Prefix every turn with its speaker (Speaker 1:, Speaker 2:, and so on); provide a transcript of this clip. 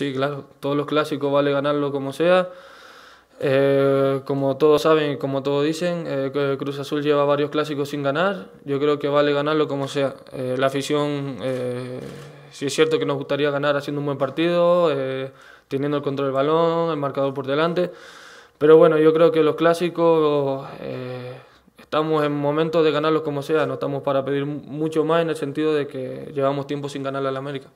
Speaker 1: Sí, claro, todos los clásicos vale ganarlo como sea. Eh, como todos saben y como todos dicen, eh, Cruz Azul lleva varios clásicos sin ganar. Yo creo que vale ganarlo como sea. Eh, la afición, sí es cierto que nos gustaría ganar haciendo un buen partido, teniendo el control del balón, el marcador por delante. Pero bueno, yo creo que los clásicos estamos en momentos de ganarlos como sea. No estamos para pedir mucho más en el sentido de que llevamos tiempo sin ganar al América.